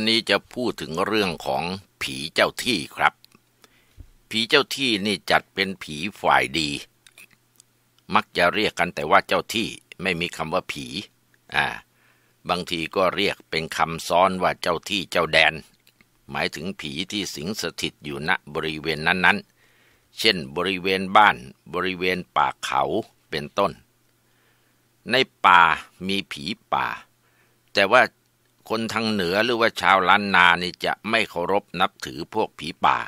วันนี้จะพูดถึงเรื่องของผีเจ้าที่ครับ ผีเจ้าที่นี่จัดเป็นผีฝ่ายดี มักจะเรียกกันแต่ว่าเจ้าที่ไม่มีคำว่าผีอ่าบางทีก็เรียกเป็นคำซ้อนว่าเจ้าที่เจ้าแดน หมายถึงผีที่สิงสถิตอยู่ณ บริเวณนั้นๆ เช่นบริเวณบ้านบริเวณป่าเขาเป็นต้น ในป่ามีผีป่า แต่ว่าคนทางเหนือหรือว่าชาวล้านนานี่จะไม่เคารพนับถือพวกผีป่า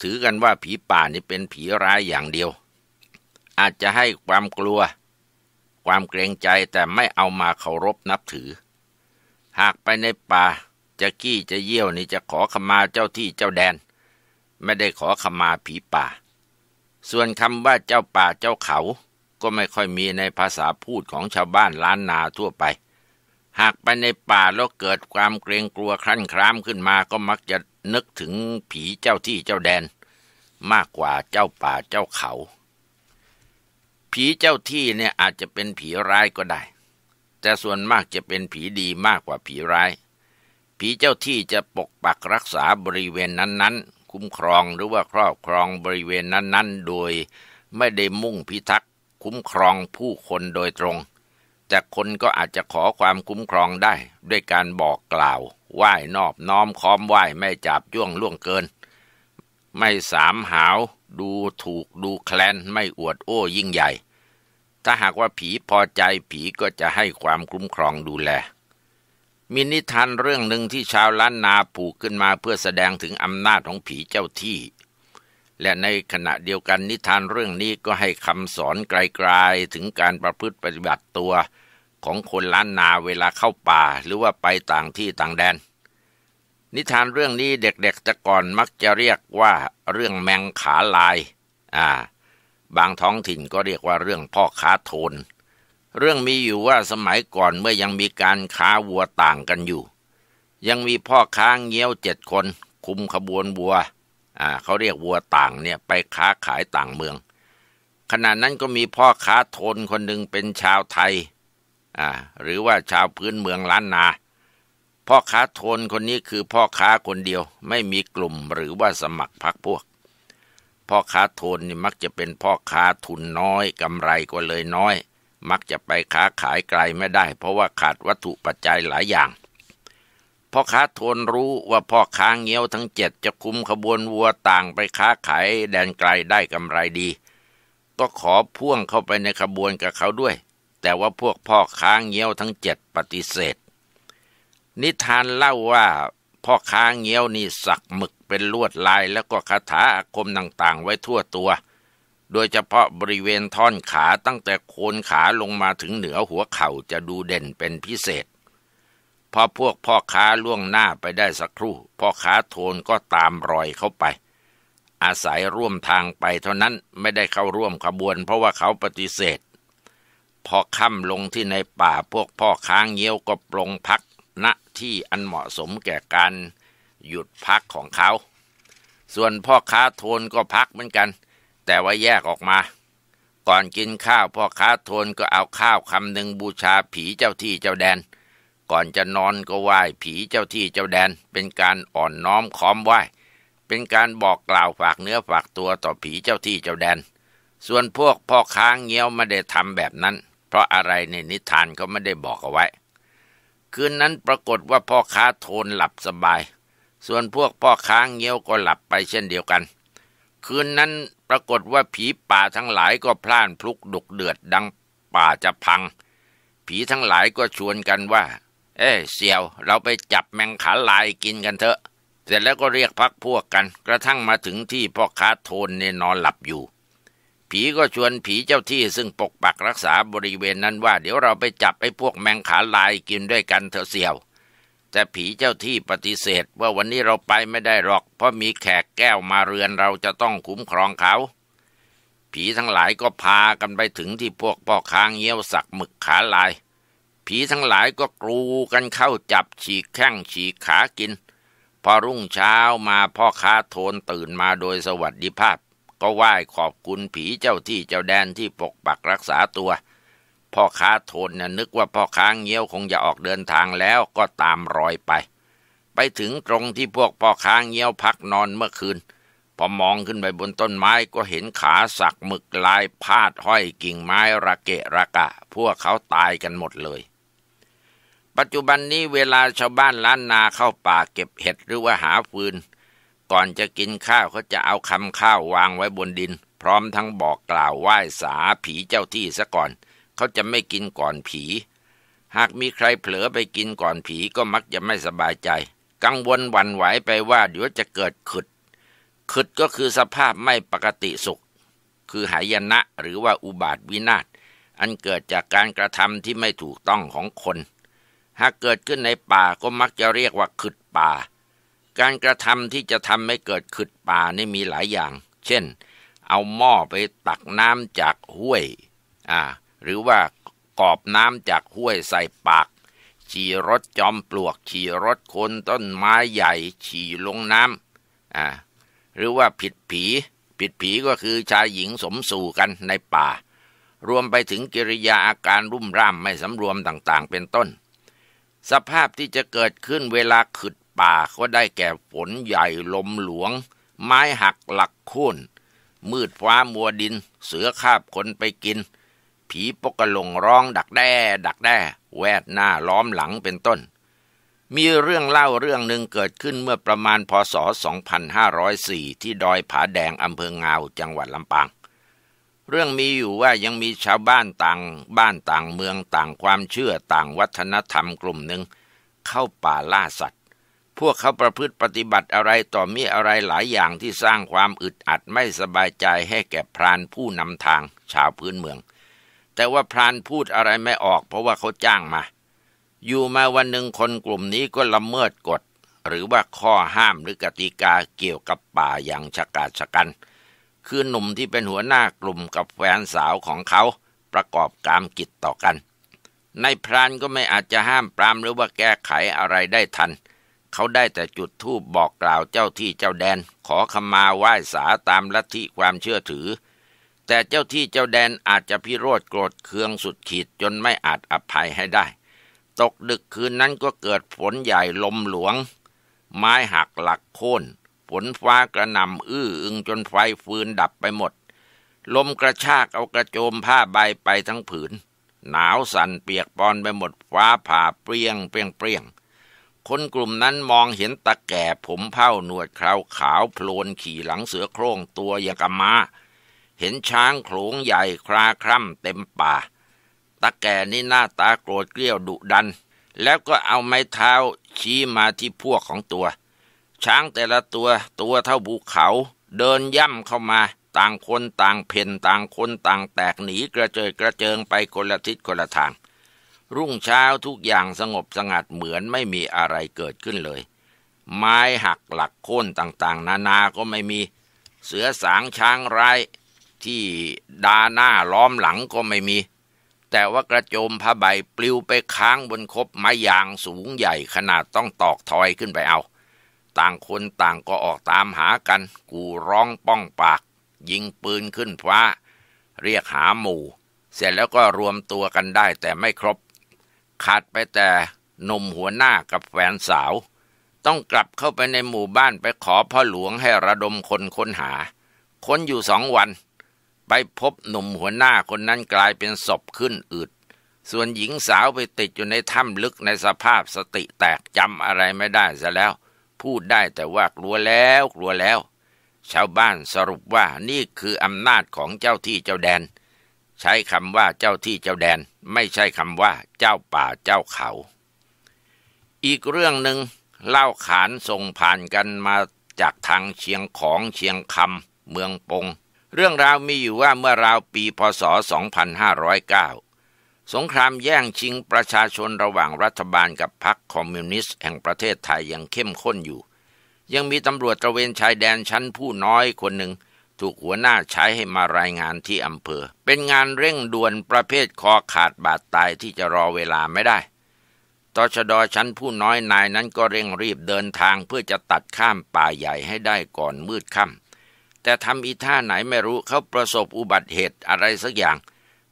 ถือกันว่าผีป่านี่เป็นผีร้ายอย่างเดียว อาจจะให้ความกลัว ความเกรงใจแต่ไม่เอามาเคารพนับถือ หากไปในป่าจะกี้จะเยี่ยวนี่จะขอขมาเจ้าที่เจ้าแดน ไม่ได้ขอขมาผีป่า ส่วนคำว่าเจ้าป่าเจ้าเขา ก็ไม่ค่อยมีในภาษาพูดของชาวบ้านล้านนาทั่วไปหากไปในป่าแล้วเกิดความเกรงกลัวครั่นครามขึ้นมาก็มักจะนึกถึงผีเจ้าที่เจ้าแดน มากกว่าเจ้าป่าเจ้าเขา ผีเจ้าที่เนี่ยอาจจะเป็นผีร้ายก็ได้ แต่ส่วนมากจะเป็นผีดีมากกว่าผีร้าย ผีเจ้าที่จะปกปักรักษาบริเวณนั้นๆ คุ้มครองหรือว่าครอบครองบริเวณนั้น ๆ โดยไม่ได้มุ่งพิทักษ์คุ้มครองผู้คนโดยตรงจากคนก็อาจจะขอความคุ้มครองได้ด้วยการบอกกล่าว ไหว้นอบน้อมค้อมไหว้ ไม่จับย่วงล่วงเกิน ไม่สามหาว ดูถูกดูแคลน ไม่อวดโอ้ยิ่งใหญ่ ถ้าหากว่าผีพอใจผีก็จะให้ความคุ้มครองดูแล มีนิทานเรื่องหนึ่งที่ชาวล้านนาผูกขึ้นมาเพื่อแสดงถึงอำนาจของผีเจ้าที่และในขณะเดียวกันนิทานเรื่องนี้ก็ให้คำสอนไกลๆถึงการประพฤติปฏิบัติตัว ของคนล้านนาเวลาเข้าป่าหรือว่าไปต่างที่ต่างแดน นิทานเรื่องนี้เด็กๆแต่ก่อนมักจะเรียกว่าเรื่องแมงขาลาย อ่า บางท้องถิ่นก็เรียกว่าเรื่องพ่อค้าโทน เรื่องมีอยู่ว่าสมัยก่อนเมื่อยังมีการค้าวัวต่างกันอยู่ ยังมีพ่อค้างเงี้ยวเจ็ดคนคุมขบวนวัวเขาเรียกวัวต่างเนี่ยไปค้าขายต่างเมืองขณะนั้นก็มีพ่อค้าทนคนหนึ่งเป็นชาวไทย หรือว่าชาวพื้นเมืองล้านนาพ่อค้าทนคนนี้คือพ่อค้าคนเดียวไม่มีกลุ่มหรือว่าสมัครพรรคพวกพ่อค้าทนนี่มักจะเป็นพ่อค้าทุนน้อยกำไรก็เลยน้อย มักจะไปค้าขายไกลไม่ได้ เพราะว่าขาดวัตถุปัจจัยหลายอย่างพ่อค้าทวนรู้ว่าพ่อค้าเงี้ยวทั้งเจ็ดจะคุมขบวนวัวต่างไปค้าขายแดนไกลได้กำไรดี ก็ขอพ่วงเข้าไปในขบวนกับเขาด้วย แต่ว่าพวกพ่อค้าเงี้ยวทั้งเจ็ดปฏิเสธ นิทานเล่าว่า พ่อค้าเงี้ยวนี่สักหมึกเป็นลวดลาย แล้วก็คาถาอาคมต่างๆไว้ทั่วตัว โดยเฉพาะบริเวณท่อนขาตั้งแต่โคนขาลงมาถึงเหนือหัวเข่าจะดูเด่นเป็นพิเศษพอพวกพ่อค้าล่วงหน้าไปได้สักครู่พ่อค้าโทนก็ตามรอยเข้าไป อาศัยร่วมทางไปเท่านั้นไม่ได้เข้าร่วมขบวนเพราะว่าเขาปฏิเสธพอค่ำลงที่ในป่าพวกพ่อค้าเงี้ยวก็ปรงพักณที่อันเหมาะสมแก่การหยุดพักของเขา ส่วนพ่อค้าโทนก็พักเหมือนกัน แต่ว่าแยกออกมา ก่อนกินข้าวพ่อค้าโทนก็เอาข้าวคำหนึ่งบูชาผีเจ้าที่เจ้าแดนก่อนจะนอนก็ไหว้ผีเจ้าที่เจ้าแดน เป็นการอ่อนน้อมค้อมไหว้ เป็นการบอกกล่าวฝากเนื้อฝากตัวต่อผีเจ้าที่เจ้าแดน ส่วนพวกพ่อค้างเงี้ยวไม่ได้ทำแบบนั้น เพราะอะไรในนิทานก็ไม่ได้บอกเอาไว้ คืนนั้นปรากฏว่าพ่อค้าโทนหลับสบาย ส่วนพวกพ่อค้างเงี้ยว ก็หลับไปเช่นเดียวกันคืนนั้นปรากฏว่าผีป่าทั้งหลายก็พล่านพลุกดุกเดือดดังป่าจะพัง ผีทั้งหลายก็ชวนกันว่าเอ้เสี่ยว เราไปจับแมงขาลายกินกันเถอะ เสร็จแล้วก็เรียกพักพวกกัน กระทั่งมาถึงที่พ่อค้าโทนเนี่ยนอนหลับอยู่ ผีก็ชวนผีเจ้าที่ซึ่งปกปักรักษาบริเวณนั้นว่าเดี๋ยวเราไปจับไอ้พวกแมงขาลายกินด้วยกันเถอะเสี่ยว แต่ผีเจ้าที่ปฏิเสธว่าวันนี้เราไปไม่ได้หรอก เพราะมีแขกแก้วมาเรือนเราจะต้องคุ้มครองเขา ผีทั้งหลายก็พากันไปถึงที่พวกพ่อค้างเยี้ยวสักหมึกขาลายผีทั้งหลายก็กรูกันเข้าจับฉีกแข้งฉีกขากิน พอรุ่งเช้ามาพ่อค้าโทนตื่นมาโดยสวัสดิภาพ ก็ไหว้ขอบคุณผีเจ้าที่เจ้าแดนที่ปกปักรักษาตัว พ่อค้าโทนนะนึกว่าพ่อค้าเงี้ยวคงจะออกเดินทางแล้วก็ตามรอยไป ไปถึงตรงที่พวกพ่อค้าเงี้ยวพักนอนเมื่อคืนพอมองขึ้นไปบนต้นไม้ก็เห็นขาสักหมึกลายพาดห้อยกิ่งไม้ระเกะระกะ พวกเขาตายกันหมดเลยปัจจุบันนี้เวลาชาวบ้านล้านนาเข้าป่าเก็บเห็ดหรือว่าหาฟืน ก่อนจะกินข้าวเขาจะเอาคำข้าววางไว้บนดิน พร้อมทั้งบอกกล่าวไหว้สาผีเจ้าที่ซะก่อน เขาจะไม่กินก่อนผี หากมีใครเผลอไปกินก่อนผีก็มักจะไม่สบายใจ กังวลหวั่นไหวไปว่าเดี๋ยวจะเกิดขึดขึดก็คือสภาพไม่ปกติสุข คือหายนะหรือว่าอุบาทวินาศอันเกิดจากการกระทำที่ไม่ถูกต้องของคนหากเกิดขึ้นในป่าก็มักจะเรียกว่าขึดป่า การกระทำที่จะทำให้เกิดขึดป่านี่มีหลายอย่าง เช่น เอาหม้อไปตักน้ำจากห้วยอ่าหรือว่ากอบน้ำจากห้วยใส่ปาก ฉี่รถจอมปลวกฉี่รถคนต้นไม้ใหญ่ฉี่ลงน้ำอ่าหรือว่าผิดผี ผิดผีก็คือชายหญิงสมสู่กันในป่า รวมไปถึงกิริยาอาการรุ่มร่ามไม่สำรวมต่าง ๆ เป็นต้นสภาพที่จะเกิดขึ้นเวลาขึดป่าก็ได้แก่ฝนใหญ่ลมหลวง ไม้หักหลักคุ้น มืดฟ้ามัวดิน เสือคาบคนไปกิน ผีปกลงร้องดักแด้ดักแด้ แวดหน้าล้อมหลังเป็นต้น มีเรื่องเล่าเรื่องหนึ่งเกิดขึ้นเมื่อประมาณพศ 2504 ที่ดอยผาแดงอำเภองาวจังหวัดลำปางเรื่องมีอยู่ว่ายังมีชาวบ้านต่าง บ้านต่างเมืองต่างความเชื่อต่างวัฒนธรรมกลุ่มหนึ่งเข้าป่าล่าสัตว์ พวกเขาประพฤติปฏิบัติอะไรต่อมีอะไรหลายอย่างที่สร้างความอึดอัดไม่สบายใจให้แก่พรานผู้นำทางชาวพื้นเมือง แต่ว่าพรานพูดอะไรไม่ออก เพราะว่าเขาจ้างมา อยู่มาวันหนึ่งคนกลุ่มนี้ก็ละเมิดกฎ หรือว่าข้อห้ามหรือกติกาเกี่ยวกับป่าอย่างชะกาชะกันคือหนุ่มที่เป็นหัวหน้ากลุ่มกับแฟนสาวของเขา ประกอบกามกิจต่อกันนายพรานก็ไม่อาจจะห้ามปรามหรือว่าแก้ไขอะไรได้ทัน เขาได้แต่จุดธูปบอกกล่าวเจ้าที่เจ้าแดนขอขมาไหว้สาตามลัทธิความเชื่อถือ แต่เจ้าที่เจ้าแดนอาจจะพิโรธโกรธเคืองสุดขีดจนไม่อาจอภัยให้ได้ ตกดึกคืนนั้นก็เกิดฝนใหญ่ลมหลวง ไม้หักหลักโค่นฝนฟ้ากระหน่ำอื้ออึงจนไฟฟืนดับไปหมด ลมกระชากเอากระโจมผ้าใบไปทั้งผืน หนาวสั่นเปียกปอนไปหมด ฟ้าผ่าเปรี้ยงเปรี้ยงเปรียง คนกลุ่มนั้นมองเห็นตะแก่ผมเผ้าหนวดคราวขาวโพลนขี่หลังเสือโคร่งตัวอย่างกมาเห็นช้างโขลงใหญ่คลาคร่ำเต็มป่า ตะแก่นี่หน้าตาโกรธเกลี้ยวดุดัน แล้วก็เอาไม้เท้าชี้มาที่พวกของตัวช้างแต่ละตัวตัวเท่าภูเขา เดินย่ำเข้ามาต่างคนต่างเพ่นต่างคนต่างแตกหนีกระเจิดกระเจิงไปคนละทิศคนละทาง รุ่งเช้าทุกอย่างสงบสงัดเหมือนไม่มีอะไรเกิดขึ้นเลย ไม้หักหลักโค่นต่างๆ นานาก็ไม่มี เสือสางช้างร้ายที่ดาหน้าล้อมหลังก็ไม่มี แต่ว่ากระโจมผ้าใบปลิวไปค้างบนคบไม้ยางสูงใหญ่ขนาดต้องตอกถอยขึ้นไปเอาต่างคนต่างก็ออกตามหากัน กูร้องป้องปากยิงปืนขึ้นฟ้าเรียกหาหมู่ เสร็จแล้วก็รวมตัวกันได้ แต่ไม่ครบ ขาดไปแต่หนุ่มหัวหน้ากับแฟนสาว ต้องกลับเข้าไปในหมู่บ้านไปขอพ่อหลวงให้ระดมคนค้นหา ค้นอยู่สองวันไปพบหนุ่มหัวหน้าคนนั้นกลายเป็นศพขึ้นอืด ส่วนหญิงสาวไปติดอยู่ในถ้ำลึกในสภาพสติแตกจำอะไรไม่ได้ซะแล้วพูดได้แต่ว่ากลัวแล้วกลัวแล้ว ชาวบ้านสรุปว่านี่คืออำนาจของเจ้าที่เจ้าแดน ใช้คำว่าเจ้าที่เจ้าแดน ไม่ใช่คำว่าเจ้าป่าเจ้าเขา อีกเรื่องหนึ่งเล่าขานส่งผ่านกันมาจากทางเชียงของเชียงคำเมืองปง เรื่องราวมีอยู่ว่าเมื่อราวปีพศ 2509สงครามแย่งชิงประชาชนระหว่างรัฐบาลกับพรรคคอมมิวนิสต์แห่งประเทศไทยยังเข้มข้นอยู่ ยังมีตำรวจตระเวนชายแดนชั้นผู้น้อยคนหนึ่งถูกหัวหน้าใช้ให้มารายงานที่อำเภอ เป็นงานเร่งด่วนประเภทคอขาดบาดตายที่จะรอเวลาไม่ได้ตชดชั้นผู้น้อยนายนั้นก็เร่งรีบเดินทางเพื่อจะตัดข้ามป่าใหญ่ให้ได้ก่อนมืดค่ำแต่ทำอีท่าไหนไม่รู้เขาประสบอุบัติเหตุอะไรสักอย่าง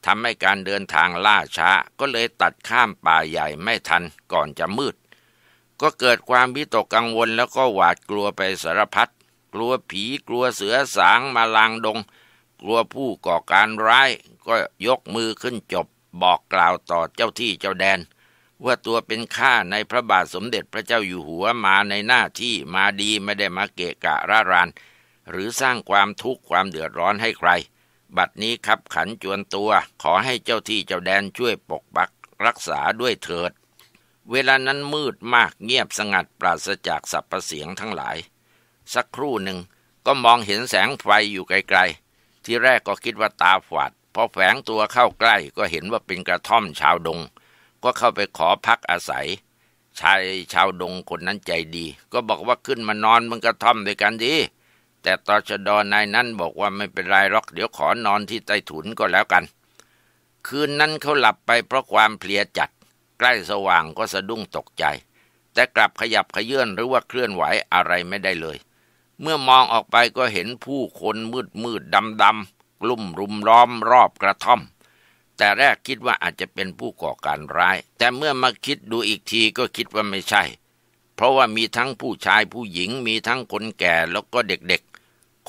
ทำให้การเดินทางล่าช้าก็เลยตัดข้ามป่าใหญ่ไม่ทันก่อนจะมืด ก็เกิดความวิตกกังวลแล้วก็หวาดกลัวไปสารพัดกลัวผีกลัวเสือสางมาลางดงกลัวผู้ก่อการร้าย ก็ยกมือขึ้นจบบอกกล่าวต่อเจ้าที่เจ้าแดน ว่าตัวเป็นข้าในพระบาทสมเด็จพระเจ้าอยู่หัวมาในหน้าที่มาดีไม่ได้มาเกะกะร่าราน หรือสร้างความทุกข์ความเดือดร้อนให้ใครบัดนี้ครับขันจวนตัว ขอให้เจ้าที่เจ้าแดนช่วยปกปักรักษาด้วยเถิด เวลานั้นมืดมากเงียบสงัดปราศจากสรรพเสียงทั้งหลาย สักครู่หนึ่งก็มองเห็นแสงไฟอยู่ไกลๆ ที่แรกก็คิดว่าตาฝาดพอแฝงตัวเข้าใกล้ก็เห็นว่าเป็นกระท่อมชาวดง ก็เข้าไปขอพักอาศัย ชายชาวดงคนนั้นใจดี ก็บอกว่าขึ้นมานอนบนกระท่อมด้วยกันดีแต่ตอชดอนายนั้นบอกว่าไม่เป็นไรหรอกเดี๋ยวขอนอนที่ใต้ถุนก็แล้วกัน คืนนั้นเขาหลับไปเพราะความเพลียจัดใกล้สว่างก็สะดุ้งตกใจ แต่กลับขยับขยื่นหรือว่าเคลื่อนไหวอะไรไม่ได้เลย เมื่อมองออกไปก็เห็นผู้คนมืดมืดดำดำกลุ่มรุมล้อมรอบกระท่อม แต่แรกคิดว่าอาจจะเป็นผู้ก่อการร้าย แต่เมื่อมาคิดดูอีกทีก็คิดว่าไม่ใช่ เพราะว่ามีทั้งผู้ชายผู้หญิงมีทั้งคนแก่แล้วก็เด็ก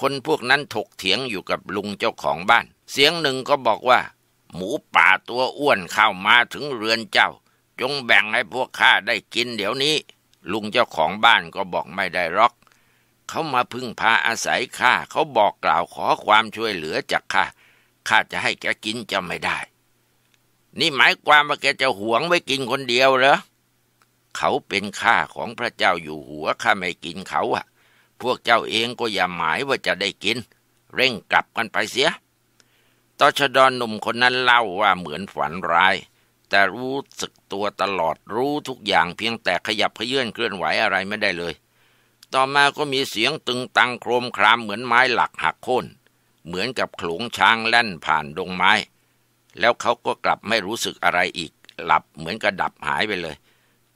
คนพวกนั้นถกเถียงอยู่กับลุงเจ้าของบ้าน เสียงหนึ่งก็บอกว่า หมูป่าตัวอ้วนเข้ามาถึงเรือนเจ้า จงแบ่งให้พวกข้าได้กินเดี๋ยวนี้ ลุงเจ้าของบ้านก็บอกไม่ได้รอก เขามาพึ่งพาอาศัยข้าเขาบอกกล่าวขอความช่วยเหลือจากข้าข้าจะให้แกกินจะไม่ได้ นี่หมายความว่าแกจะหวงไว้กินคนเดียวเหรอเขาเป็นข้าของพระเจ้าอยู่หัว ข้าไม่กินเขาอะพวกเจ้าเองก็อย่าหมายว่าจะได้กิน เร่งกลับกันไปเสียตชดอนหนุ่มคนนั้นเล่าว่าเหมือนฝันร้าย แต่รู้สึกตัวตลอดรู้ทุกอย่างเพียงแต่ขยับเขยื่อนเคลื่อนไหวอะไรไม่ได้เลย ต่อมาก็มีเสียงตึงตังโครมครามเหมือนไม้หลักหักโค่นเหมือนกับขลุงช้างแล่นผ่านดงไม้ แล้วเขาก็กลับไม่รู้สึกอะไรอีก หลับเหมือนกระดับหายไปเลย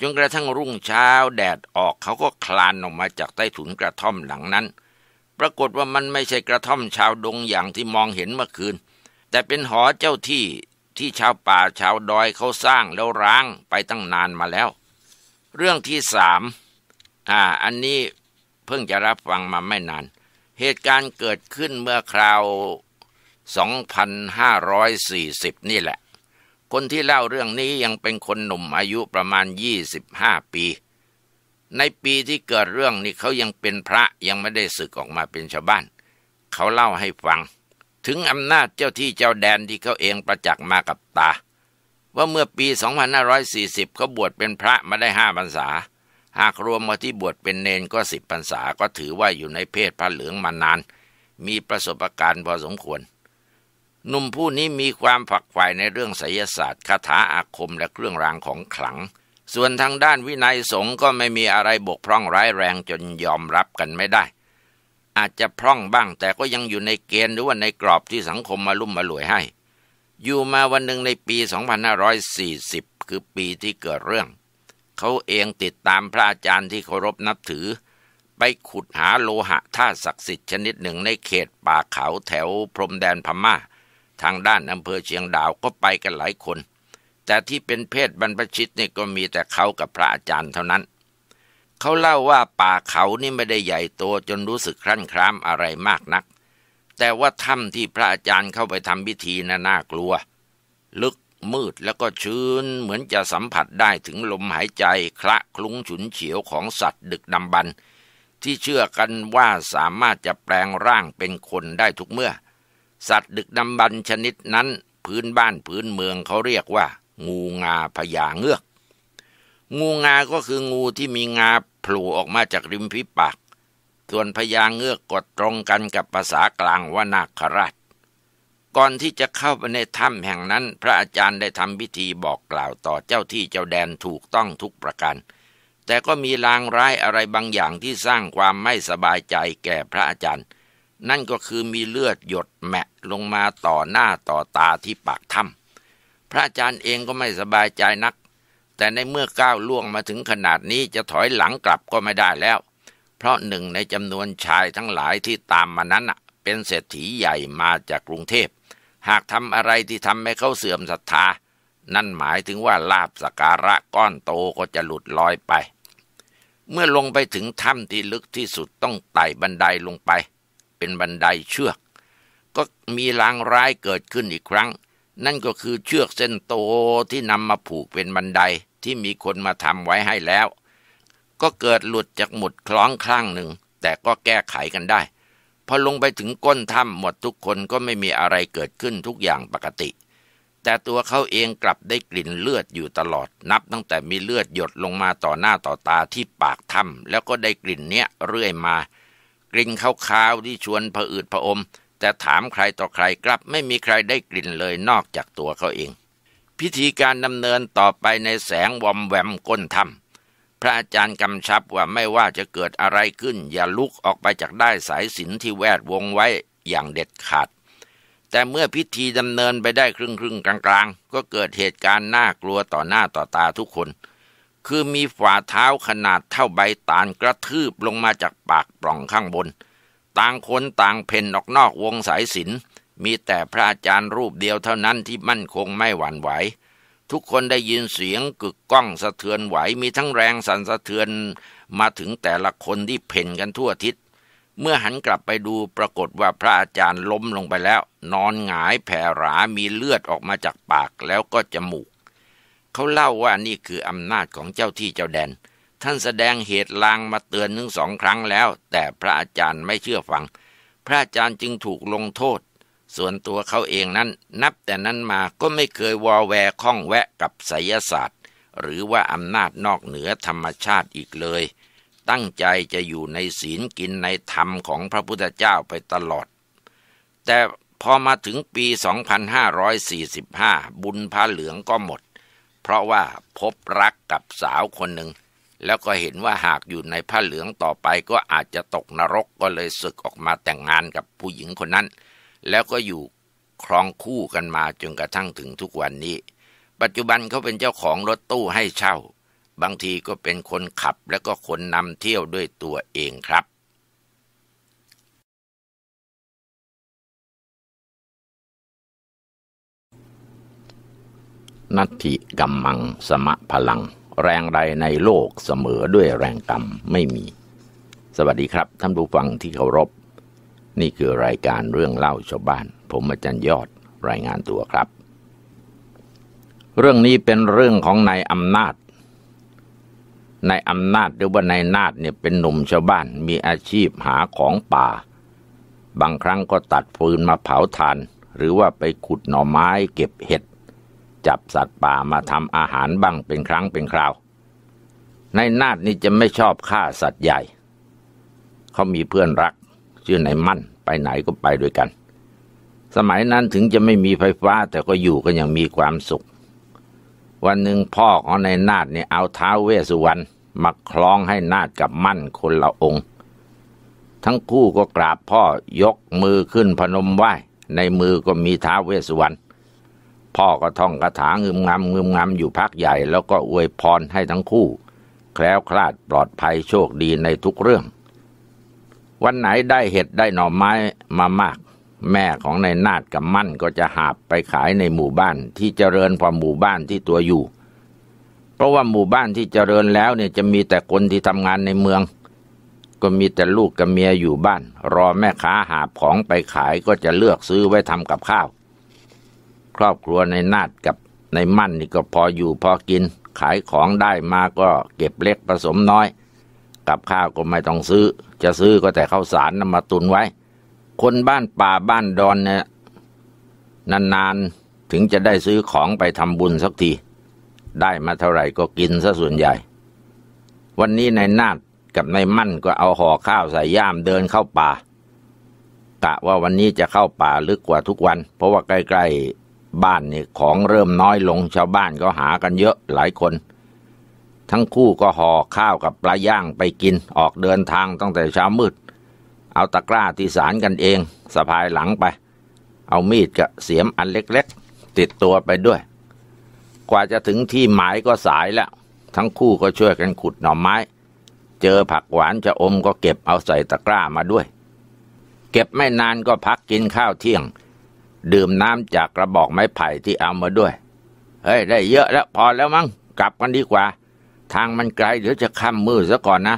จนกระทั่งรุ่งเช้าแดดออกเขาก็คลานออกมาจากใต้ถุนกระท่อมหลังนั้น ปรากฏว่ามันไม่ใช่กระท่อมชาวดงอย่างที่มองเห็นเมื่อคืน แต่เป็นหอเจ้าที่ที่ชาวป่าชาวดอยเขาสร้างแล้วร้างไปตั้งนานมาแล้ว เรื่องที่สามอ่าอันนี้เพิ่งจะรับฟังมาไม่นาน เหตุการณ์เกิดขึ้นเมื่อคราว 2540นี่แหละคนที่เล่าเรื่องนี้ยังเป็นคนหนุ่มอายุประมาณ 25 ปี ในปีที่เกิดเรื่องนี้เขายังเป็นพระยังไม่ได้ศึกออกมาเป็นชาวบ้าน เขาเล่าให้ฟัง ถึงอำนาจเจ้าที่เจ้าแดนที่เขาเองประจักษ์มากับตา ว่าเมื่อปี 2540 เขาบวชเป็นพระมาได้ห้าพรรษา หากรวมมาที่บวชเป็นเนนก็สิบพรรษาก็ถือว่าอยู่ในเพศพระเหลืองมานาน มีประสบการณ์พอสมควรหนุ่มผู้นี้มีความฝักใฝ่ในเรื่องไสยศาสตร์คาถาอาคมและเครื่องรางของขลัง ส่วนทางด้านวินัยสงฆ์ก็ไม่มีอะไรบกพร่องร้ายแรงจนยอมรับกันไม่ได้ อาจจะพร่องบ้างแต่ก็ยังอยู่ในเกณฑ์หรือว่าในกรอบที่สังคมมาลุ่มมาหลวยให้ อยู่มาวันหนึ่งในปี 2540 คือปีที่เกิดเรื่อง เขาเองติดตามพระอาจารย์ที่เคารพนับถือ ไปขุดหาโลหะธาตุศักดิ์สิทธิ์ชนิดหนึ่งในเขตป่าเขาแถวพรมแดนพมา่าทางด้านอำเภอเชียงดาวก็ไปกันหลายคน แต่ที่เป็นเพศบรรพชิตนี่ก็มีแต่เขากับพระอาจารย์เท่านั้น เขาเล่าว่าป่าเขานี่ไม่ได้ใหญ่โตจนรู้สึกครั่นครามอะไรมากนัก แต่ว่าถ้ำที่พระอาจารย์เข้าไปทำพิธีน่าน่ากลัว ลึกมืดแล้วก็ชื้นเหมือนจะสัมผัสได้ถึงลมหายใจคละคลุ้งฉุนเฉียวของสัตว์ดึกดำบรรที่เชื่อกันว่าสามารถจะแปลงร่างเป็นคนได้ทุกเมื่อสัตว์ดึกดำบรรชนิดนั้นพื้นบ้านพื้นเมืองเขาเรียกว่า งูงาพญาเงือกงูงาก็คืองูที่มีงาโผล่ออกมาจากริมฝีปาก ส่วนพญาเงือกกดตรงกันกับภาษากลางว่านาคราช ก่อนที่จะเข้าไปในถ้ำแห่งนั้น พระอาจารย์ได้ทำพิธีบอกกล่าวต่อเจ้าที่เจ้าแดนถูกต้องทุกประการแต่ก็มีลางร้ายอะไรบางอย่างที่สร้างความไม่สบายใจแก่พระอาจารย์นั่นก็คือมีเลือดหยดแมะ ลงมาต่อหน้าต่อตาที่ปากถ้ำพระอาจารย์เองก็ไม่สบายใจนัก แต่ในเมื่อก้าวล่วงมาถึงขนาดนี้จะถอยหลังกลับก็ไม่ได้แล้ว เพราะหนึ่งในจำนวนชายทั้งหลายที่ตามมานั้น เป็นเศรษฐีใหญ่มาจากกรุงเทพ หากทำอะไรที่ทำให้เขาเสื่อมศรัทธา นั่นหมายถึงว่าลาบสการะก้อนโตก็จะหลุดลอยไป เมื่อลงไปถึงถ้ำที่ลึกที่สุดต้องไต่บันไดลงไปเป็นบันไดเชือก ก็มีลางร้ายเกิดขึ้นอีกครั้ง นั่นก็คือเชือกเส้นโตที่นำมาผูกเป็นบันไดที่มีคนมาทำไว้ให้แล้ว ก็เกิดหลุดจากหมุดคล้องข้างหนึ่ง แต่ก็แก้ไขกันได้ พอลงไปถึงก้นถ้ำหมดทุกคนก็ไม่มีอะไรเกิดขึ้นทุกอย่างปกติ แต่ตัวเขาเองกลับได้กลิ่นเลือดอยู่ตลอดนับตั้งแต่มีเลือดหยดลงมาต่อหน้าต่อตาที่ปากถ้ำแล้วก็ได้กลิ่นเนี้ยเรื่อยมากลิ่นขาวๆที่ชวนผะอืดผะอมแต่ถามใครต่อใครกลับ ไม่มีใครได้กลิ่นเลยนอกจากตัวเขาเอง พิธีการดำเนินต่อไปในแสงวอมแวมก้นถ้ำพระอาจารย์กำชับว่าไม่ว่าจะเกิดอะไรขึ้น อย่าลุกออกไปจากได้สายสินที่แวดวงไว้อย่างเด็ดขาด แต่เมื่อพิธีดำเนินไปได้ครึ่งๆกลางๆ ก็เกิดเหตุการณ์น่ากลัวต่อหน้าต่อตาทุกคนคือมีฝ่าเท้าขนาดเท่าใบตาลกระทืบลงมาจากปากปล่องข้างบน ต่างคนต่างเพ่นออกนอกวงสายศิลมีแต่พระอาจารย์รูปเดียวเท่านั้นที่มั่นคงไม่หวั่นไหว ทุกคนได้ยินเสียงกึกก้องสะเทือนไหวมีทั้งแรงสั่นสะเทือนมาถึงแต่ละคนที่เพ่นกันทั่วทิศ เมื่อหันกลับไปดูปรากฏว่าพระอาจารย์ล้มลงไปแล้ว นอนหงายแผ่หรา มีเลือดออกมาจากปากแล้วก็จมูกเขาเล่าว่านี่คืออำนาจของเจ้าที่เจ้าแดน ท่านแสดงเหตุลางมาเตือนถึงสองครั้งแล้ว แต่พระอาจารย์ไม่เชื่อฟัง พระอาจารย์จึงถูกลงโทษ ส่วนตัวเขาเองนั้น นับแต่นั้นมาก็ไม่เคยวอแวข้องแวะกับไสยศาสตร์ หรือว่าอำนาจนอกเหนือธรรมชาติอีกเลย ตั้งใจจะอยู่ในศีลกินในธรรมของพระพุทธเจ้าไปตลอด แต่พอมาถึงปี2545บุญพระเหลืองก็หมดเพราะว่าพบรักกับสาวคนหนึ่ง แล้วก็เห็นว่าหากอยู่ในผ้าเหลืองต่อไปก็อาจจะตกนรกก็เลยศึกออกมาแต่งงานกับผู้หญิงคนนั้น แล้วก็อยู่ครองคู่กันมาจนกระทั่งถึงทุกวันนี้ ปัจจุบันเขาเป็นเจ้าของรถตู้ให้เช่า บางทีก็เป็นคนขับแล้วก็คนนำเที่ยวด้วยตัวเองครับนัตถิกัมมังสมะพลัง แรงใดในโลกเสมอด้วยแรงกรรมไม่มี สวัสดีครับ ท่านผู้ฟังที่เคารพ นี่คือรายการเรื่องเล่าชาวบ้าน ผมอาจารย์ยอดรายงานตัวครับ เรื่องนี้เป็นเรื่องของนายอำนาจ นายอำนาจหรือว่านายนาฏเนี่ยเป็นหนุ่มชาวบ้านมีอาชีพหาของป่า บางครั้งก็ตัดฟืนมาเผาถ่าน หรือว่าไปขุดหน่อไม้เก็บเห็ดจับสัตว์ป่ามาทำอาหารบ้างเป็นครั้งเป็นคราว ในนาดนี่จะไม่ชอบฆ่าสัตว์ใหญ่ เขามีเพื่อนรัก ชื่อไหนมั่นไปไหนก็ไปด้วยกัน สมัยนั้นถึงจะไม่มีไฟฟ้าแต่ก็อยู่กันอย่างมีความสุข วันหนึ่งพ่อของนายนาดเนี่ยเอาเท้าเวสุวรรณมาคล้องให้นาดกับมั่นคนละองค์ ทั้งคู่ก็กราบพ่อยกมือขึ้นพนมไหว้ในมือก็มีเท้าเวสุวรรณพ่อก็ท่องคาถางึมงำงึมงำอยู่พักใหญ่ แล้วก็อวยพรให้ทั้งคู่แคล้วคลาดปลอดภัยโชคดีในทุกเรื่อง วันไหนได้เห็ดได้หน่อไม้มามาก แม่ของนายนาดกับมั่นก็จะหาบไปขายในหมู่บ้านที่เจริญกว่าหมู่บ้านที่ตัวอยู่ เพราะว่าหมู่บ้านที่เจริญแล้วเนี่ยจะมีแต่คนที่ทำงานในเมืองก็มีแต่ลูกกับเมียอยู่บ้าน รอแม่ค้าหาบของไปขายก็จะเลือกซื้อไว้ทำกับข้าวครอบครัวในนาดกับในมั่นนี่ก็พออยู่พอกิน ขายของได้มาก็เก็บเล็กผสมน้อย กับข้าวก็ไม่ต้องซื้อ จะซื้อก็แต่ข้าวสารนำมาตุนไว้ คนบ้านป่าบ้านดอนเนี่ยนานๆถึงจะได้ซื้อของไปทำบุญสักทีได้มาเท่าไหร่ก็กินซะส่วนใหญ่ วันนี้ในนาดกับในมั่นก็เอาห่อข้าวใส่ย่ามเดินเข้าป่ากะว่าวันนี้จะเข้าป่าลึกกว่าทุกวัน เพราะว่าใกล้ๆบ้านนี่ของเริ่มน้อยลงชาวบ้านก็หากันเยอะหลายคน ทั้งคู่ก็ห่อข้าวกับปลาย่างไปกินออกเดินทางตั้งแต่เช้ามืด เอาตะกร้าที่สารกันเองสะพายหลังไป เอามีดกับเสียมอันเล็กๆติดตัวไปด้วย กว่าจะถึงที่หมายก็สายแล้ว ทั้งคู่ก็ช่วยกันขุดหน่อไม้ เจอผักหวานจะอมก็เก็บเอาใส่ตะกร้ามาด้วย เก็บไม่นานก็พักกินข้าวเที่ยงดื่มน้ำจากกระบอกไม้ไผ่ที่เอามาด้วยเฮ้ย ได้เยอะ แล้วพอแล้วมั้งกลับกันดีกว่า ทางมันไกลเดี๋ยวจะค่ำมืดซะก่อนนะ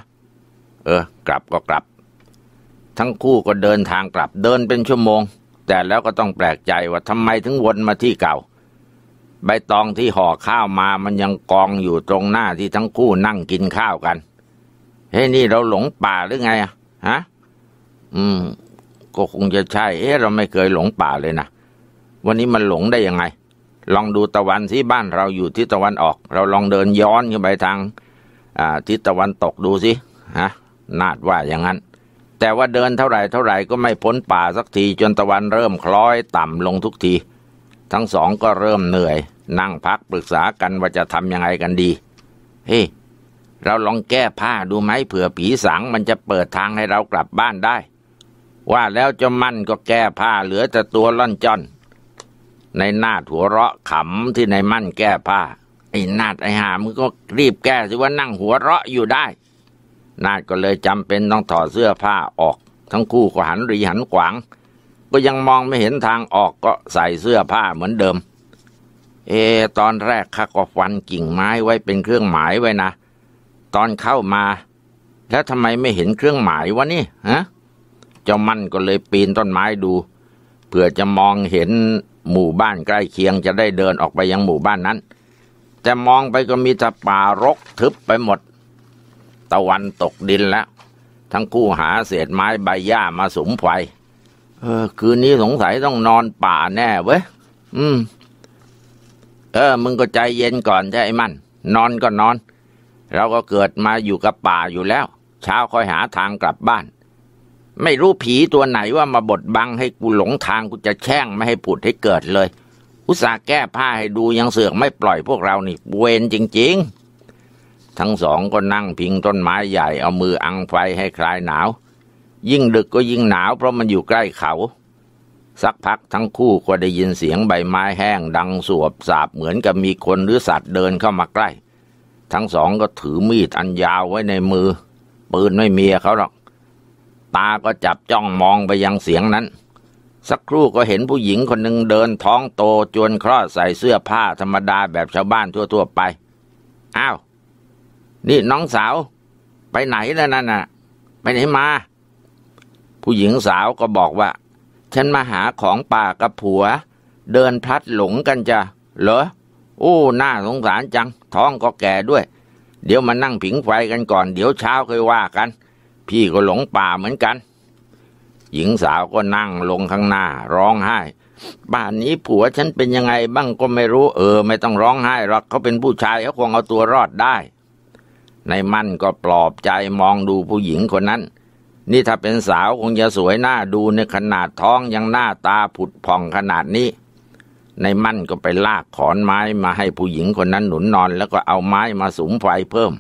เออ กลับก็กลับ ทั้งคู่ก็เดินทางกลับ เดินเป็นชั่วโมง แต่แล้วก็ต้องแปลกใจว่าทำไมถึงวนมาที่เก่า ใบตองที่ห่อข้าวมามันยังกองอยู่ตรงหน้าที่ทั้งคู่นั่งกินข้าวกันเฮ้ยนี่เราหลงป่าหรือไงอะฮะ อืมก็คงจะใช่เอ๊ะเราไม่เคยหลงป่าเลยนะวันนี้มันหลงได้ยังไง ลองดูตะวันที่บ้านเราอยู่ทิศตะวันออก เราลองเดินย้อนขึ้นไปทางทิศตะวันตกดูสิ ฮะนาดว่าอย่างนั้น แต่ว่าเดินเท่าไหร่เท่าไหร่ก็ไม่พ้นป่าสักที จนตะวันเริ่มคล้อยต่ำลงทุกที ทั้งสองก็เริ่มเหนื่อย นั่งพักปรึกษากันว่าจะทำยังไงกันดี เฮ้ เราลองแก้ผ้าดูไหม เผื่อผีสางมันจะเปิดทางให้เรากลับบ้านได้ ว่าแล้วจะมั่นก็แก้ผ้าเหลือแต่ตัวล่อนจ้อนในนาหัวเราะขำ ที่ในมั่นแก้ผ้าไอ้นาดไอ้หามึงก็รีบแก้สิว่านั่งหัวเราะอยู่ได้นาดก็เลยจำเป็นต้องถอดเสื้อผ้าออก ทั้งคู่ก็หันรีหันขวาง ก็ยังมองไม่เห็นทางออกก็ใส่เสื้อผ้าเหมือนเดิม เอ ตอนแรกข้าก็ฟันกิ่งไม้ไว้เป็นเครื่องหมายไว้นะตอนเข้ามา แล้วทำไมไม่เห็นเครื่องหมายวะนี่ฮะเจ้ามันก็เลยปีนต้นไม้ดูเผื่อจะมองเห็นหมู่บ้านใกล้เคียงจะได้เดินออกไปยังหมู่บ้านนั้น แต่มองไปก็มีแต่ป่ารกทึบไปหมด ตะวันตกดินแล้ว ทั้งคู่หาเศษไม้ใบหญ้ามาสมไฟเออ คืนนี้สงสัยต้องนอนป่าแน่เว้ยอืม เออ มึงก็ใจเย็นก่อนใช่ไอ้มัน นอนก็นอน เราก็เกิดมาอยู่กับป่าอยู่แล้ว เช้าค่อยหาทางกลับบ้านไม่รู้ผีตัวไหนว่ามาบดบังให้กูหลงทางกูจะแช่งไม่ให้ผุดให้เกิดเลย อุตส่าห์แก้ผ้าให้ดูยังเสือกไม่ปล่อยพวกเรานี่เวรจริงๆ ทั้งสองก็นั่งพิงต้นไม้ใหญ่เอามืออังไฟให้คลายหนาว ยิ่งดึกก็ยิ่งหนาวเพราะมันอยู่ใกล้เขา สักพักทั้งคู่ก็ได้ยินเสียงใบไม้แห้งดังสวบสาบเหมือนกับมีคนหรือสัตว์เดินเข้ามาใกล้ ทั้งสองก็ถือมีดอันยาวไว้ในมือปืนไม่มีเขาหรอกตาก็จับจ้องมองไปยังเสียงนั้น สักครู่ก็เห็นผู้หญิงคนหนึ่งเดินท้องโต จวนคลอดใส่เสื้อผ้าธรรมดาแบบชาวบ้านทั่ว ๆ ไป อ้าว นี่น้องสาว ไปไหนแล้วนั่นน่ะไปไหนมา ผู้หญิงสาวก็บอกว่า ฉันมาหาของป่ากับผัว เดินพลัดหลงกันจะ เหรอโอ้หน้าสงสารจัง ท้องก็แก่ด้วย เดี๋ยวมานั่งผิงไฟกันก่อน เดี๋ยวเช้าค่อยว่ากันพี่ก็หลงป่าเหมือนกัน หญิงสาวก็นั่งลงข้างหน้า ร้องไห้ บ้านนี้ผัวฉันเป็นยังไงบ้างก็ไม่รู้ เออไม่ต้องร้องไห้หรอกเขาเป็นผู้ชายเขาคงเอาตัวรอดได้ ในมั่นก็ปลอบใจมองดูผู้หญิงคนนั้น นี่ถ้าเป็นสาวคงจะสวยหน้าดูในขนาดท้องยังหน้าตาผุดพองขนาดนี้ ในมั่นก็ไปลากขอนไม้มาให้ผู้หญิงคนนั้น หนุนนอนแล้วก็เอาไม้มาสุมไฟเพิ่ม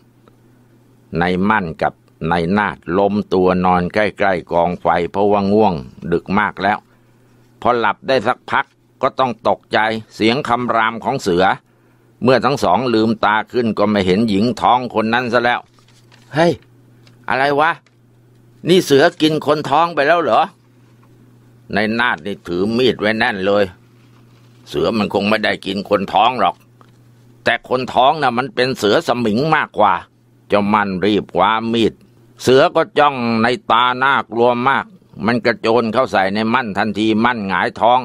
ในมั่นกับนายนาดล้มตัวนอนใกล้ ๆ กองไฟเพราะว่าง่วง ดึกมากแล้ว พอหลับได้สักพักก็ต้องตกใจเสียงคำรามของเสือ เมื่อทั้งสองลืมตาขึ้นก็ไม่เห็นหญิงท้องคนนั้นซะแล้วเฮ้ยอะไรวะนี่เสือกินคนท้องไปแล้ว เหรอในนาดนี่ถือมีดไว้แน่นเลย เสือมันคงไม่ได้กินคนท้องหรอก แต่คนท้องนะ่ะมันเป็นเสือสมิงมากกว่าเจ้ามันรีบคว้ามีดเสือก็จ้องในตาหน้ากลัวมาก มันกระโจนเข้าใส่ในมั่นทันทีมั่นหงายท้อง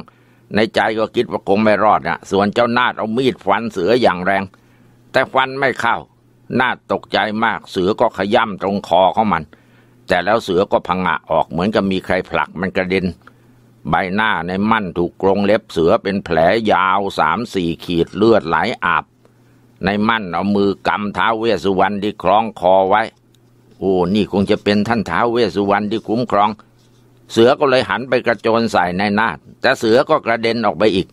ในใจก็คิดว่าคงไม่รอดนะส่วนเจ้า นาดเอามีดฟันเสืออย่างแรง แต่ฟันไม่เข้า นาดตกใจมาก เสือก็ขย่ำตรงคอของมัน แต่แล้วเสือก็พังะออกเหมือนกับมีใครผลักมันกระเด็นใบหน้าในมั่นถูกกรงเล็บเสือเป็นแผลยาวสามสี่ขีดเลือดไหลอาบ ในมั่นเอามือกำท้าเวสุวรรณที่คล้องคอไว้โอ้นี่คงจะเป็นท่านท้าวเวสุวรรณที่คุ้มครอง เสือก็เลยหันไปกระโจนใส่ในนาดแต่เสือก็กระเด็นออกไปอีก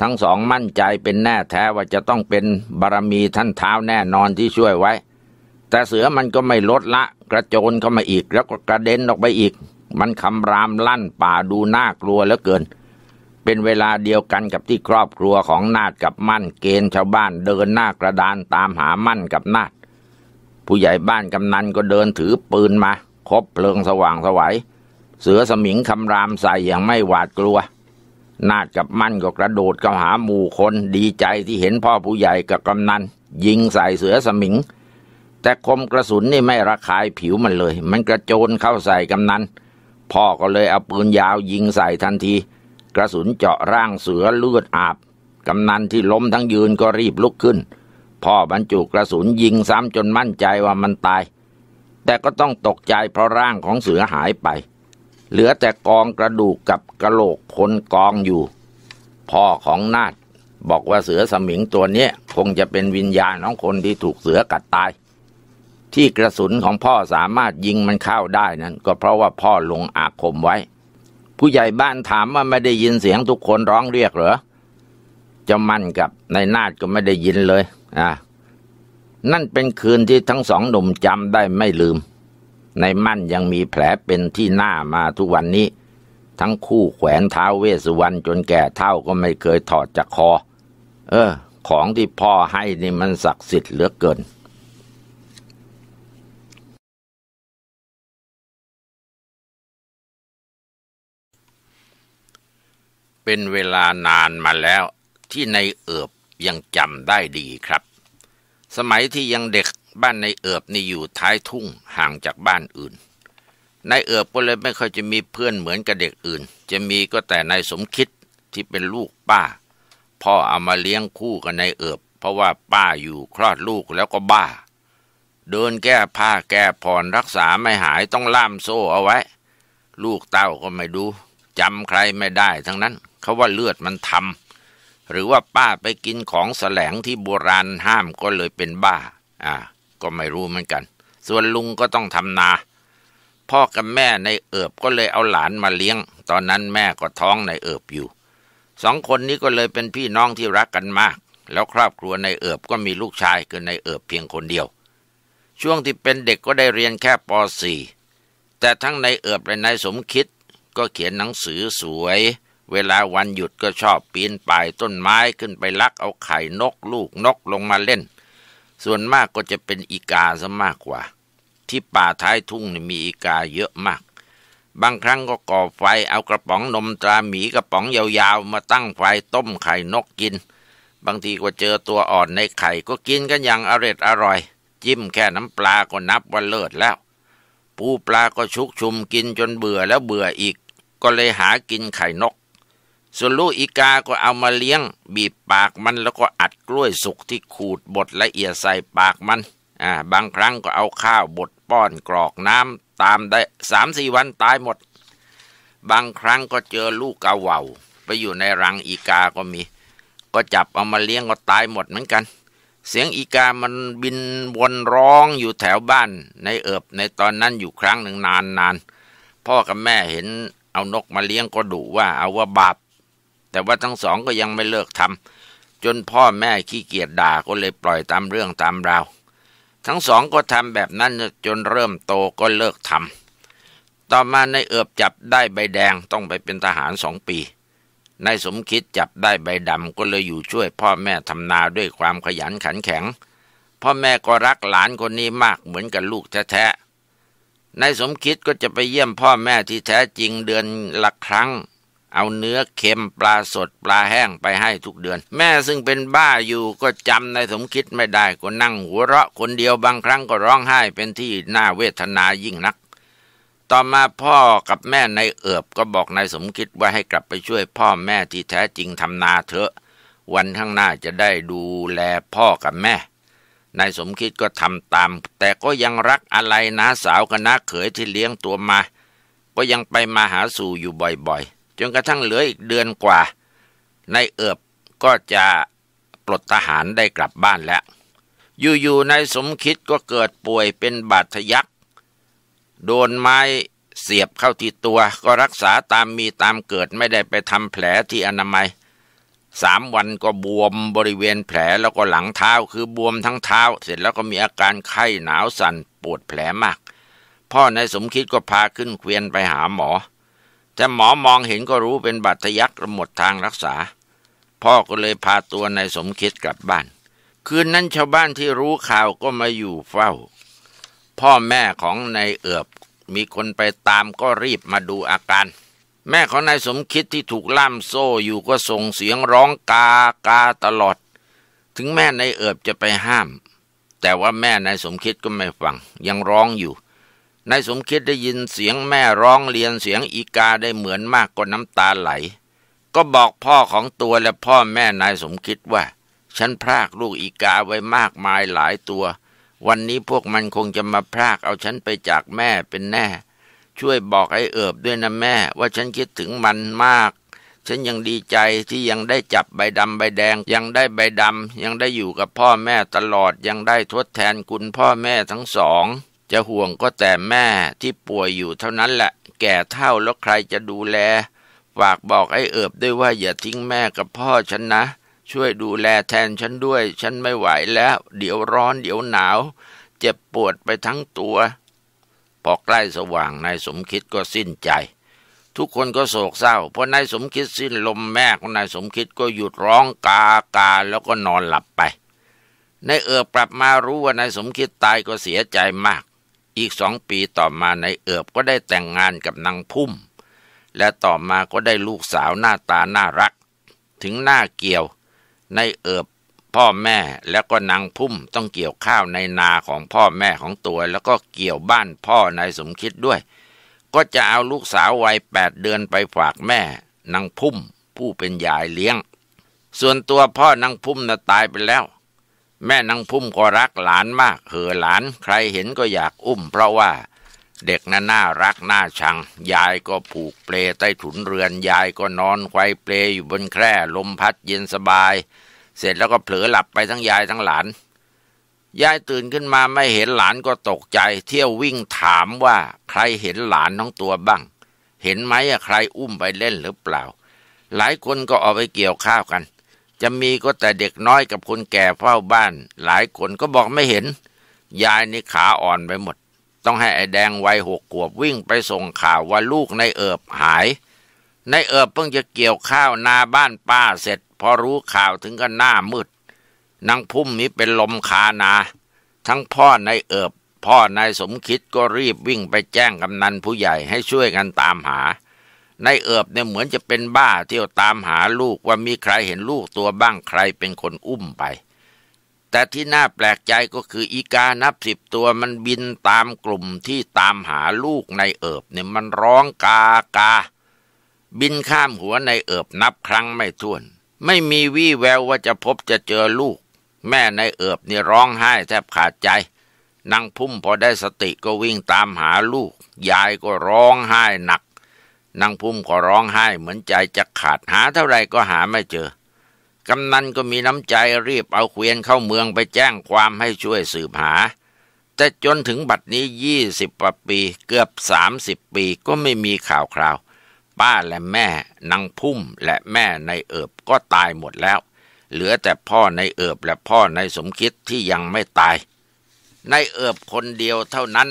ทั้งสองมั่นใจเป็นแน่แท้ว่าจะต้องเป็นบารมีท่านท้าวแน่นอนที่ช่วยไว้ แต่เสือมันก็ไม่ลดละ กระโจนเข้ามาอีก แล้วก็กระเด็นออกไปอีก มันคำรามลั่นป่าดูน่ากลัวเหลือเกิน เป็นเวลาเดียวกันกับที่ครอบครัวของนาดกับมั่น เกณฑ์ชาวบ้านเดินหน้ากระดานตามหามั่นกับนาดผู้ใหญ่บ้านกำนันก็เดินถือปืนมาคบเพลิงสว่างสวัยเสือสมิงคำรามใส่อย่างไม่หวาดกลัว นาดกับมั่นก็กระโดดเข้าหาหมู่คนดีใจที่เห็นพ่อผู้ใหญ่กับกำนันยิงใส่เสือสมิง แต่คมกระสุนนี่ไม่ระคายผิวมันเลย มันกระโจนเข้าใส่กำนันพ่อก็เลยเอาปืนยาวยิงใส่ทันที กระสุนเจาะร่างเสือเลือดอาบกำนันที่ล้มทั้งยืนก็รีบลุกขึ้นพ่อบรรจุกระสุนยิงซ้ำจนมั่นใจว่ามันตาย แต่ก็ต้องตกใจเพราะร่างของเสือหายไป เหลือแต่กองกระดูกกับกระโหลกคนกองอยู่ พ่อของนาดบอกว่าเสือสมิงตัวนี้คงจะเป็นวิญญาณของคนที่ถูกเสือกัดตาย ที่กระสุนของพ่อสามารถยิงมันเข้าได้นั้น ก็เพราะว่าพ่อลงอาคมไว้ ผู้ใหญ่บ้านถามว่าไม่ได้ยินเสียงทุกคนร้องเรียกเหรอจะมั่นกับนายนาดก็ไม่ได้ยินเลยอ่า นั่นเป็นคืนที่ทั้งสองหนุ่มจำได้ไม่ลืม ในมั่นยังมีแผลเป็นที่หน้ามาทุกวันนี้ ทั้งคู่แขวนเท้าเวสวรรณจนแก่เท่าก็ไม่เคยถอดจากคอ เออ ของที่พ่อให้นี่มันศักดิ์สิทธิ์เหลือเกิน เป็นเวลานานมาแล้วที่ในเอือบยังจำได้ดีครับ สมัยที่ยังเด็กบ้านในเอิบนี่อยู่ท้ายทุ่งห่างจากบ้านอื่นนายเอิบก็เลยไม่ค่อยจะมีเพื่อนเหมือนกับเด็กอื่น จะมีก็แต่นายสมคิดที่เป็นลูกป้า พ่อเอามาเลี้ยงคู่กับนายเอิบ เพราะว่าป้าอยู่คลอดลูกแล้วก็บ้า เดินแก้ผ้าแก้ผ่อนรักษาไม่หายต้องล่ามโซ่เอาไว้ ลูกเต้าก็ไม่ดูจำใครไม่ได้ทั้งนั้น เขาว่าเลือดมันทำหรือว่าป้าไปกินของแสลงที่โบราณห้ามก็เลยเป็นบ้า อ่า ก็ไม่รู้เหมือนกัน ส่วนลุงก็ต้องทำนา พ่อกับแม่ในเอิบก็เลยเอาหลานมาเลี้ยง ตอนนั้นแม่ก็ท้องในเอิบอยู่ สองคนนี้ก็เลยเป็นพี่น้องที่รักกันมาก แล้วครอบครัวในเอิบก็มีลูกชายคือในเอิบเพียงคนเดียว ช่วงที่เป็นเด็กก็ได้เรียนแค่ป .4 แต่ทั้งในเอิบและในสมคิดก็เขียนหนังสือสวยเวลาวันหยุดก็ชอบปีน ป่ายต้นไม้ขึ้นไปลักเอาไข่นกลูกนกลงมาเล่น ส่วนมากก็จะเป็นอีกาซะมากกว่า ที่ป่าท้ายทุ่งมีอีกาเยอะมาก บางครั้งก็ก่อไฟเอากระป๋องนมตราหมีกระป๋องยาว ๆ มาตั้งไฟต้มไข่นกกิน บางทีก็เจอตัวอ่อนในไข่ก็กินกันอย่างอร็ดอร่อย จิ้มแค่น้ำปลาก็นับว่าเลิศแล้ว ปูปลาก็ชุกชุมกินจนเบื่อแล้วเบื่ออีก ก็เลยหากินไข่นกส่วนลูกอีกาก็เอามาเลี้ยงบีบปากมันแล้วก็อัดกล้วยสุกที่ขูดบดละเอียดใส่ปากมัน อ่าบางครั้งก็เอาข้าวบดป้อนกรอกน้ำตามได้สามสี่วันตายหมด บางครั้งก็เจอลูกกาเวาไปอยู่ในรังอีกาก็มี ก็จับเอามาเลี้ยงก็ตายหมดเหมือนกัน เสียงอีกามันบินวนร้องอยู่แถวบ้านในเอิบในตอนนั้นอยู่ครั้งหนึ่งนานนานพ่อกับแม่เห็นเอานกมาเลี้ยงก็ดุว่าเอาว่าบาปแต่ว่าทั้งสองก็ยังไม่เลิกทำจนพ่อแม่ขี้เกียจด่าก็เลยปล่อยตามเรื่องตามราวทั้งสองก็ทำแบบนั้นจนเริ่มโตก็เลิกทำต่อมาในเอือบจับได้ใบแดงต้องไปเป็นทหารสองปีนายสมคิดจับได้ใบดำก็เลยอยู่ช่วยพ่อแม่ทำนาด้วยความขยันขันแข็ง พ่อแม่ก็รักหลานคนนี้มากเหมือนกับลูกแท้ๆนายสมคิดก็จะไปเยี่ยมพ่อแม่ที่แท้จริงเดือนละครั้งเอาเนื้อเค็มปลาสดปลาแห้งไปให้ทุกเดือน แม่ซึ่งเป็นบ้าอยู่ก็จำนายสมคิดไม่ได้ก็นั่งหัวเราะคนเดียวบางครั้งก็ร้องไห้เป็นที่น่าเวทนายิ่งนัก ต่อมาพ่อกับแม่ในเอิบก็บอกนายสมคิดว่าให้กลับไปช่วยพ่อแม่ที่แท้จริงทำนาเถอะวันข้างหน้าจะได้ดูแลพ่อกับแม่นายสมคิดก็ทำตาม แต่ก็ยังรักอะไรนะสาวกับน้าเขยที่เลี้ยงตัวมา ก็ยังไปมาหาสู่อยู่บ่อยๆจนกระทั่งเหลืออีกเดือนกว่า นายเอิบก็จะปลดทหารได้กลับบ้านแล้ว อยู่ๆนายสมคิดก็เกิดป่วยเป็นบาดทะยักโดนไม้เสียบเข้าที่ตัว ก็รักษาตามมีตามเกิดไม่ได้ไปทำแผลที่อนามัย สามวันก็บวมบริเวณแผลแล้วก็หลังเท้าคือบวมทั้งเท้า เสร็จแล้วก็มีอาการไข้หนาวสัน่นปวดแผลมาก พ่อนายสมคิดก็พาขึ้นเกวียนไปหาหมอแต่หมอมองเห็นก็รู้เป็นบาดทะยักหมดทางรักษา พ่อก็เลยพาตัวนายสมคิดกลับบ้าน คืนนั้นชาวบ้านที่รู้ข่าวก็มาอยู่เฝ้า พ่อแม่ของนายเอือบมีคนไปตามก็รีบมาดูอาการ แม่ของนายสมคิดที่ถูกล่าม โซ่อยู่ก็ส่งเสียงร้องกากาตลอด ถึงแม่นายเอือบจะไปห้าม แต่ว่าแม่นายสมคิดก็ไม่ฟังยังร้องอยู่นายสมคิดได้ยินเสียงแม่ร้องเรียนเสียงอีกาได้เหมือนมากกว่าน้ำตาไหล ก็บอกพ่อของตัวและพ่อแม่นายสมคิดว่า ฉันพรากลูกอีกาไว้มากมายหลายตัว วันนี้พวกมันคงจะมาพรากเอาฉันไปจากแม่เป็นแน่ ช่วยบอกไอ้เอิบด้วยนะแม่ ว่าฉันคิดถึงมันมาก ฉันยังดีใจที่ยังได้จับใบดำใบแดง ยังได้ใบดำ ยังได้อยู่กับพ่อแม่ตลอด ยังได้ทดแทนคุณพ่อแม่ทั้งสองจะห่วงก็แต่แม่ที่ป่วยอยู่เท่านั้นแหละ แก่เท่าแล้วใครจะดูแล ฝากบอกไอ้เอิบด้วยว่าอย่าทิ้งแม่กับพ่อฉันนะ ช่วยดูแลแทนฉันด้วย ฉันไม่ไหวแล้ว เดี๋ยวร้อนเดี๋ยวหนาวเจ็บปวดไปทั้งตัวพอใกล้สว่างนายสมคิดก็สิ้นใจ ทุกคนก็โศกเศร้าเพราะนายสมคิดสิ้นลมแม่ของนายสมคิดก็หยุดร้องกากาแล้วก็นอนหลับไปนายเอิบกลับมารู้ว่านายสมคิดตายก็เสียใจมากอีกสองปีต่อมาในเอิบก็ได้แต่งงานกับนางพุ่มและต่อมาก็ได้ลูกสาวหน้าตาน่ารัก ถึงหน้าเกี่ยวในเอิบพ่อแม่แล้วก็นางพุ่มต้องเกี่ยวข้าวในนาของพ่อแม่ของตัว แล้วก็เกี่ยวบ้านพ่อนายสมคิดด้วย ก็จะเอาลูกสาววัยแปดเดือนไปฝากแม่นางพุ่มผู้เป็นยายเลี้ยง ส่วนตัวพ่อนางพุ่มน่ะตายไปแล้วแม่นางพุ่มก็รักหลานมากเหอหลานใครเห็นก็อยากอุ้ม เพราะว่า เด็กนั้นน่ารักน่าชัง ยายก็ผูกเปลใต้ถุนเรือนยายก็นอนควายเปลอยู่บนแคร่ลมพัดเย็นสบาย เสร็จแล้วก็เผลอหลับไปทั้งยายทั้งหลาน ยายตื่นขึ้นมาไม่เห็นหลานก็ตกใจ เที่ยววิ่งถามว่าใครเห็นหลานน้องตัวบ้าง เห็นไหมใครอุ้มไปเล่นหรือเปล่า หลายคนก็เอาไปเกี่ยวข้าวกันจะมีก็แต่เด็กน้อยกับคนแก่เฝ้าบ้าน หลายคนก็บอกไม่เห็น ยายนี่ขาอ่อนไปหมด ต้องให้ไอ้แดงวัยหกขวบวิ่งไปส่งข่าวว่าลูกในเอิบหายในเอิบเพิ่งจะเกี่ยวข้าวนาบ้านป้าเสร็จพอรู้ข่าวถึงก็หน้ามืดนางพุ่มนี้เป็นลมคานา ทั้งพ่อในเอิบ พ่อนายสมคิดก็รีบวิ่งไปแจ้งกำนันผู้ใหญ่ให้ช่วยกันตามหานายเอิบเนี่ยเหมือนจะเป็นบ้าเที่ยวตามหาลูกว่ามีใครเห็นลูกตัวบ้างใครเป็นคนอุ้มไป แต่ที่น่าแปลกใจก็คืออีกานับสิบตัวมันบินตามกลุ่มที่ตามหาลูกนายเอิบเนี่ยมันร้องกากา บินข้ามหัวนายเอิบนับครั้งไม่ถ้วน ไม่มีวี่แววว่าจะพบจะเจอลูก แม่นายเอิบเนี่ยร้องไห้แทบขาดใจนางพุ่มพอได้สติก็วิ่งตามหาลูก ยายก็ร้องไห้หนักนางพุ่มก็ร้องไห้เหมือนใจจะขาดหาเท่าไรก็หาไม่เจอ กำนันก็มีน้ำใจรีบเอาเควียนเข้าเมืองไปแจ้งความให้ช่วยสืบหา แต่จนถึงบัดนี้ยี่สิบปีเกือบสามสิบปีก็ไม่มีข่าวคราว ป้าและแม่นางพุ่มและแม่ในเอิบก็ตายหมดแล้ว เหลือแต่พ่อในเอิบและพ่อในสมคิดที่ยังไม่ตายในเอิบคนเดียวเท่านั้น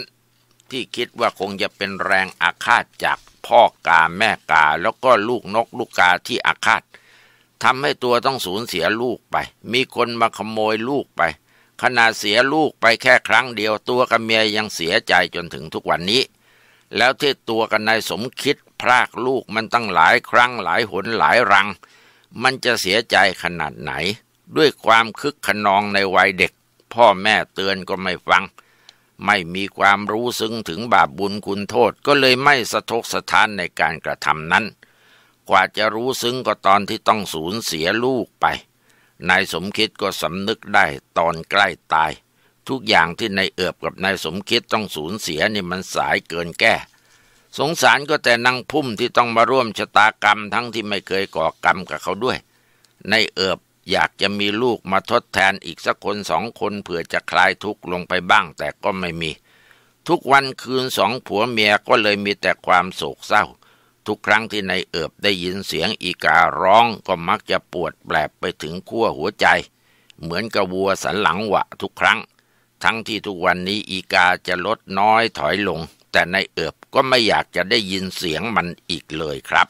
ที่คิดว่าคงจะเป็นแรงอาฆาตจากพ่อกาแม่กาแล้วก็ลูกนกลูกกาที่อาฆาตทำให้ตัวต้องสูญเสียลูกไป มีคนมาขโมยลูกไปขนาดเสียลูกไปแค่ครั้งเดียวตัวกับเมียยังเสียใจจนถึงทุกวันนี้ แล้วที่ตัวกับนายสมคิดพรากลูกมันตั้งหลายครั้งหลายหนหลายรัง มันจะเสียใจขนาดไหน ด้วยความคึกขนองในวัยเด็ก พ่อแม่เตือนก็ไม่ฟังไม่มีความรู้ซึ้งถึงบาปบุญคุณโทษก็เลยไม่สะทกสะท้านในการกระทำนั้น กว่าจะรู้ซึ้งก็ตอนที่ต้องสูญเสียลูกไป นายสมคิดก็สำนึกได้ตอนใกล้ตาย ทุกอย่างที่นายเอือบกับนายสมคิดต้องสูญเสียนี่มันสายเกินแก้ สงสารก็แต่นางพุ่มที่ต้องมาร่วมชะตากรรม ทั้งที่ไม่เคยก่อกรรมกับเขาด้วย นายเอือบอยากจะมีลูกมาทดแทนอีกสักคนสองคนเผื่อจะคลายทุกข์ลงไปบ้างแต่ก็ไม่มี ทุกวันคืนสองผัวเมียก็เลยมีแต่ความโศกเศร้า ทุกครั้งที่นายเอิบได้ยินเสียงอีการ้องก็มักจะปวดแปลไปถึงขั้วหัวใจ เหมือนกับวัวสันหลังหวะทุกครั้ง ทั้งที่ทุกวันนี้อีกาจะลดน้อยถอยลง แต่นายเอิบก็ไม่อยากจะได้ยินเสียงมันอีกเลยครับ